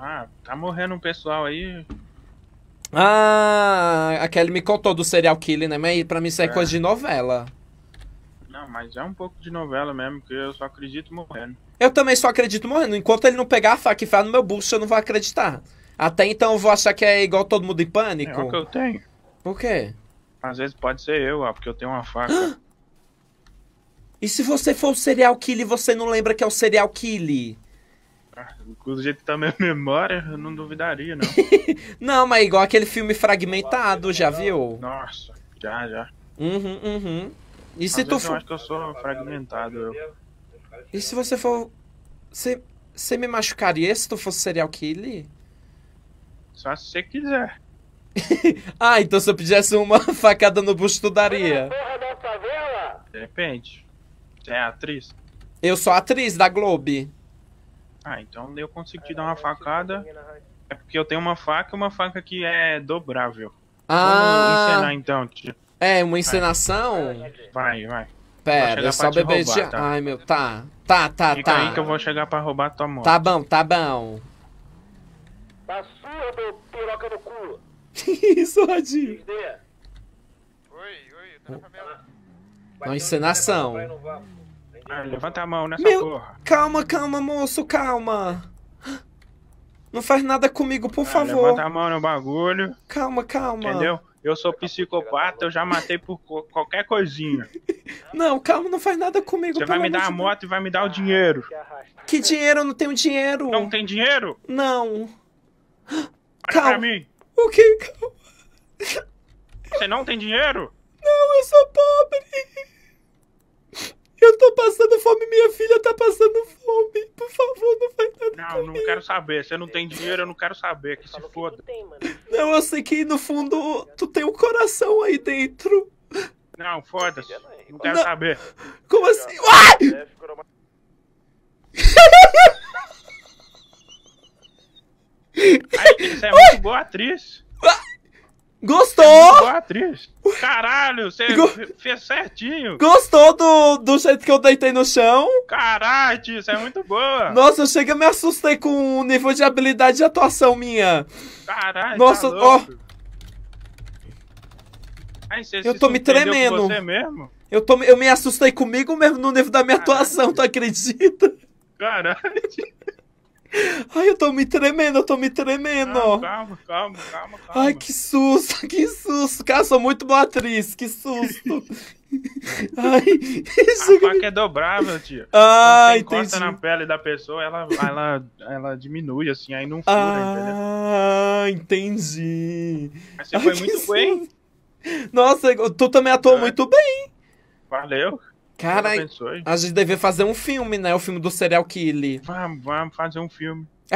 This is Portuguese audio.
Ah, tá morrendo um pessoal aí. Ah, a Kelly me contou do serial killer, né? Mas pra mim isso é, é. coisa de novela. Não, mas é um pouco de novela mesmo, porque eu só acredito morrendo. Eu também só acredito morrendo. Enquanto ele não pegar a faca e falar no meu bucho, eu não vou acreditar. Até então eu vou achar que é igual todo mundo em pânico. É o que eu tenho. Por quê? Às vezes pode ser eu, ó, porque eu tenho uma faca. e se você for o serial killer, você não lembra que é o serial killer? do jeito que tá a minha memória, eu não duvidaria, não. não, mas igual aquele filme fragmentado, já viu? Nossa, já, já. Uhum, uhum. E Às se tu for. Eu acho que eu sou fragmentado, eu. E se você for. Você, você me machucaria se tu fosse serial killer? Só se você quiser. ah, então se eu pedisse uma facada no busto, tu daria. De repente. Você é, é atriz? Eu sou atriz da Globo. Ah, então eu consigo te é, dar uma facada. Né? É porque eu tenho uma faca e uma faca que é dobrável. Ah. Vamos encenar então, tio. É, uma encenação? Vai, vai. Pera, é só beber de. Tá? Ai, meu, tá. Tá, tá, Fica tá. aí que eu vou chegar pra roubar tua moto. Tá bom, tá bom. Tá meu piroca no cu. Isso, Radinho. Oi, oi, eu tá tô na favela. Uma então, encenação. Ah, levanta a mão nessa Meu... porra. Calma, calma, moço, calma. Não faz nada comigo, por ah, favor. Levanta a mão no bagulho. Calma, calma. Entendeu? Eu sou psicopata, eu já matei por qualquer coisinha. Não, calma, não faz nada comigo. Você vai me dar a moto e vai me dar o dinheiro. Ah, que dinheiro? Eu não tenho dinheiro. Não tem dinheiro? Não. Olha calma. pra mim. O que? Calma. Você não tem dinheiro? Não, eu sou pobre. Não, não quero saber. Você não tem dinheiro, eu não quero saber. Que se foda. Não, eu sei que no fundo tu tem um coração aí dentro. Não, foda-se. Não quero não. saber. Como assim? Ai! É, Ai, você é muito boa atriz. Gostou? cicatriz? Caralho, você Go... fez certinho. Gostou do, do jeito que eu deitei no chão? Caralho, isso é muito boa. Nossa, eu chega me assustei com o nível de habilidade de atuação minha. Caralho, tá Nossa, tá ó. Ai, eu tô me tremendo. Você mesmo? Eu, tô, eu me assustei comigo mesmo no nível da minha Caralho. atuação, tu acredita? Caralho. Ai, eu tô me tremendo, eu tô me tremendo. Ah, calma, calma, calma, calma. Ai, que susto, que susto. Cara, eu sou muito boa atriz, que susto. Ai, isso a faca é dobrável, tio. Ah, Quando você entendi. na pele da pessoa, ela, ela, ela diminui, assim, aí não fura, ah, entendeu? Ah, entendi. Mas você Ai, foi muito bem. Nossa, tu também atuou é. muito bem. Valeu. Cara, a gente devia fazer um filme, né? O filme do Serial Killer. Vamos, vamos fazer um filme.